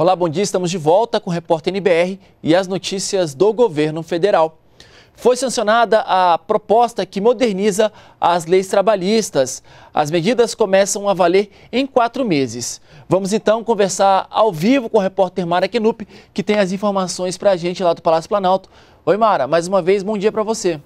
Olá, bom dia. Estamos de volta com o repórter NBR e as notícias do governo federal. Foi sancionada a proposta que moderniza as leis trabalhistas. As medidas começam a valer em quatro meses. Vamos então conversar ao vivo com o repórter Mara Kenup, que tem as informações para a gente lá do Palácio Planalto. Oi, Mara, mais uma vez, bom dia para você.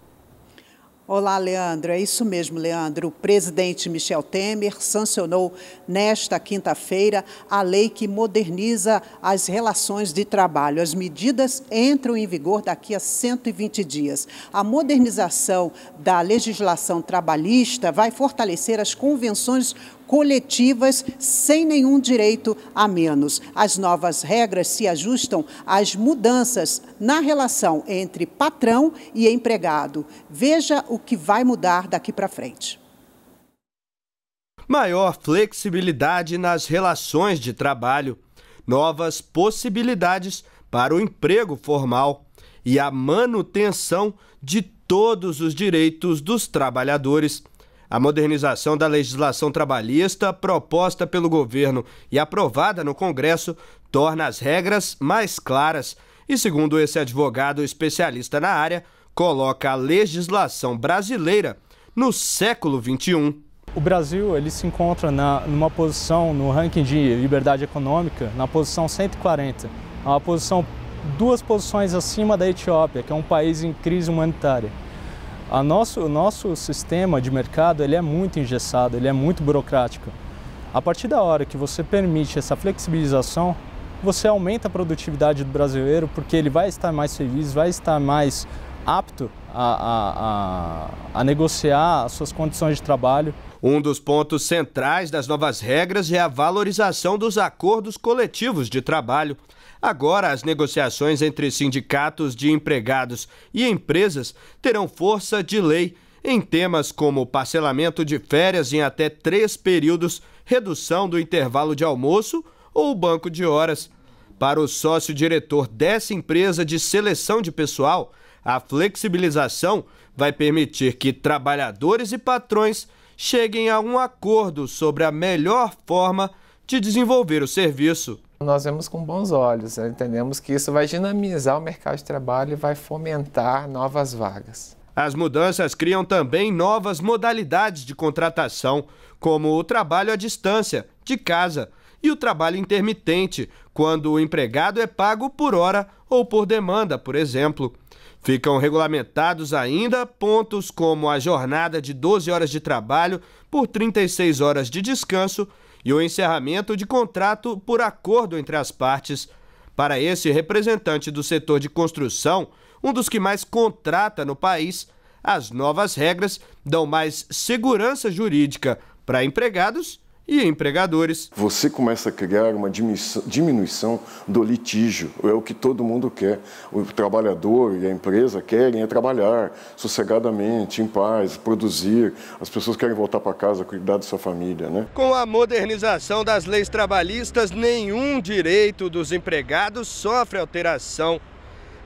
Olá, Leandro. É isso mesmo, Leandro. O presidente Michel Temer sancionou nesta quinta-feira a lei que moderniza as relações de trabalho. As medidas entram em vigor daqui a 120 dias. A modernização da legislação trabalhista vai fortalecer as convenções coletivas sem nenhum direito a menos. As novas regras se ajustam às mudanças na relação entre patrão e empregado. Veja o que vai mudar daqui para frente. Maior flexibilidade nas relações de trabalho, novas possibilidades para o emprego formal e a manutenção de todos os direitos dos trabalhadores a modernização da legislação trabalhista proposta pelo governo e aprovada no Congresso torna as regras mais claras e, segundo esse advogado especialista na área, coloca a legislação brasileira no século XXI. O Brasil ele se encontra na, numa posição no ranking de liberdade econômica, na posição 140, é uma posição duas posições acima da Etiópia, que é um país em crise humanitária. A nosso, o nosso sistema de mercado ele é muito engessado, ele é muito burocrático. A partir da hora que você permite essa flexibilização, você aumenta a produtividade do brasileiro porque ele vai estar mais feliz, vai estar mais apto a, a, a, a negociar as suas condições de trabalho. Um dos pontos centrais das novas regras é a valorização dos acordos coletivos de trabalho. Agora, as negociações entre sindicatos de empregados e empresas terão força de lei em temas como parcelamento de férias em até três períodos, redução do intervalo de almoço ou banco de horas. Para o sócio-diretor dessa empresa de seleção de pessoal, a flexibilização vai permitir que trabalhadores e patrões cheguem a um acordo sobre a melhor forma de desenvolver o serviço. Nós vemos com bons olhos, né? entendemos que isso vai dinamizar o mercado de trabalho e vai fomentar novas vagas. As mudanças criam também novas modalidades de contratação, como o trabalho à distância, de casa, e o trabalho intermitente, quando o empregado é pago por hora ou por demanda, por exemplo. Ficam regulamentados ainda pontos como a jornada de 12 horas de trabalho por 36 horas de descanso e o encerramento de contrato por acordo entre as partes. Para esse representante do setor de construção, um dos que mais contrata no país, as novas regras dão mais segurança jurídica para empregados e empregadores. Você começa a criar uma diminuição do litígio, é o que todo mundo quer. O trabalhador e a empresa querem é trabalhar sossegadamente, em paz, produzir. As pessoas querem voltar para casa, cuidar da sua família. Né? Com a modernização das leis trabalhistas, nenhum direito dos empregados sofre alteração.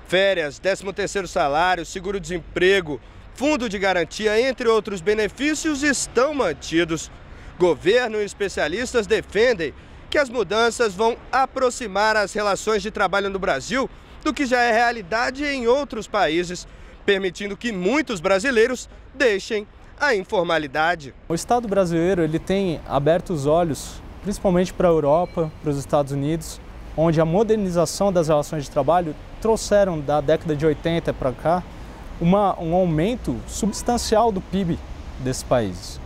Férias, 13º salário, seguro-desemprego, fundo de garantia, entre outros benefícios, estão mantidos. Governo e especialistas defendem que as mudanças vão aproximar as relações de trabalho no Brasil do que já é realidade em outros países, permitindo que muitos brasileiros deixem a informalidade. O Estado brasileiro ele tem aberto os olhos, principalmente para a Europa, para os Estados Unidos, onde a modernização das relações de trabalho trouxeram da década de 80 para cá uma, um aumento substancial do PIB desses países.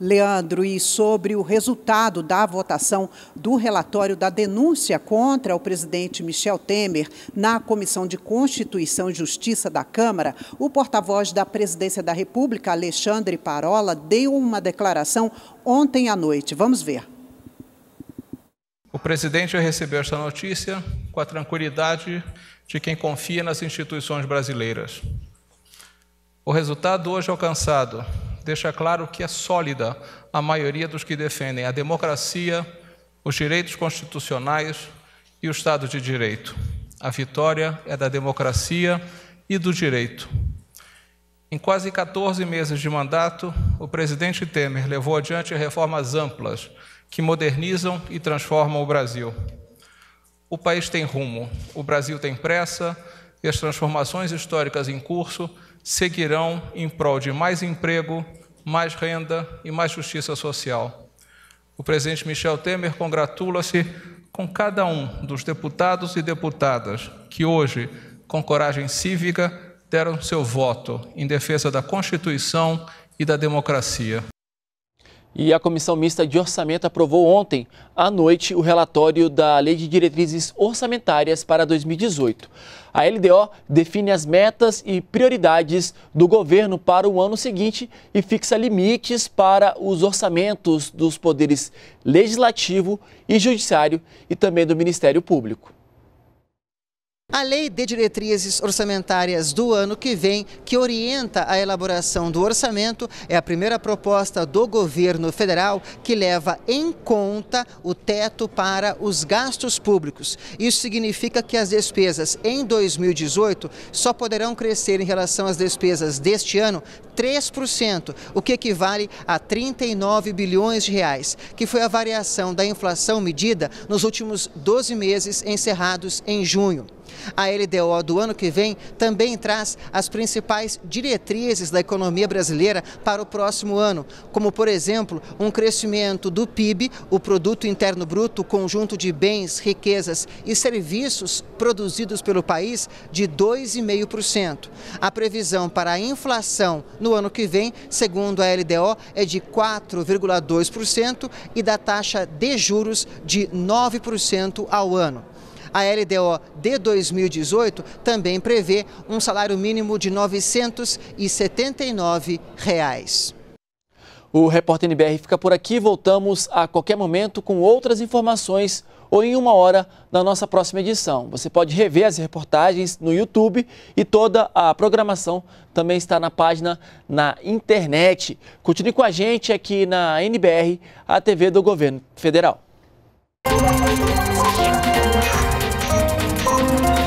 Leandro, e sobre o resultado da votação do relatório da denúncia contra o presidente Michel Temer na Comissão de Constituição e Justiça da Câmara, o porta-voz da Presidência da República, Alexandre Parola, deu uma declaração ontem à noite. Vamos ver. O presidente recebeu esta notícia com a tranquilidade de quem confia nas instituições brasileiras. O resultado hoje alcançado deixa claro que é sólida a maioria dos que defendem a democracia, os direitos constitucionais e o Estado de Direito. A vitória é da democracia e do direito. Em quase 14 meses de mandato, o presidente Temer levou adiante reformas amplas que modernizam e transformam o Brasil. O país tem rumo, o Brasil tem pressa e as transformações históricas em curso seguirão em prol de mais emprego, mais renda e mais justiça social. O presidente Michel Temer congratula-se com cada um dos deputados e deputadas que hoje, com coragem cívica, deram seu voto em defesa da Constituição e da democracia. E a Comissão Mista de Orçamento aprovou ontem à noite o relatório da Lei de Diretrizes Orçamentárias para 2018. A LDO define as metas e prioridades do governo para o ano seguinte e fixa limites para os orçamentos dos poderes legislativo e judiciário e também do Ministério Público. A Lei de Diretrizes Orçamentárias do ano que vem, que orienta a elaboração do orçamento, é a primeira proposta do governo federal que leva em conta o teto para os gastos públicos. Isso significa que as despesas em 2018 só poderão crescer em relação às despesas deste ano 3%, o que equivale a 39 bilhões de reais, que foi a variação da inflação medida nos últimos 12 meses encerrados em junho. A LDO do ano que vem também traz as principais diretrizes da economia brasileira para o próximo ano, como, por exemplo, um crescimento do PIB, o Produto Interno Bruto, conjunto de bens, riquezas e serviços produzidos pelo país, de 2,5%. A previsão para a inflação no ano que vem, segundo a LDO, é de 4,2% e da taxa de juros de 9% ao ano. A LDO de 2018 também prevê um salário mínimo de R$ 979. Reais. O Repórter NBR fica por aqui. Voltamos a qualquer momento com outras informações ou em uma hora na nossa próxima edição. Você pode rever as reportagens no YouTube e toda a programação também está na página na internet. Continue com a gente aqui na NBR, a TV do Governo Federal. Thank you.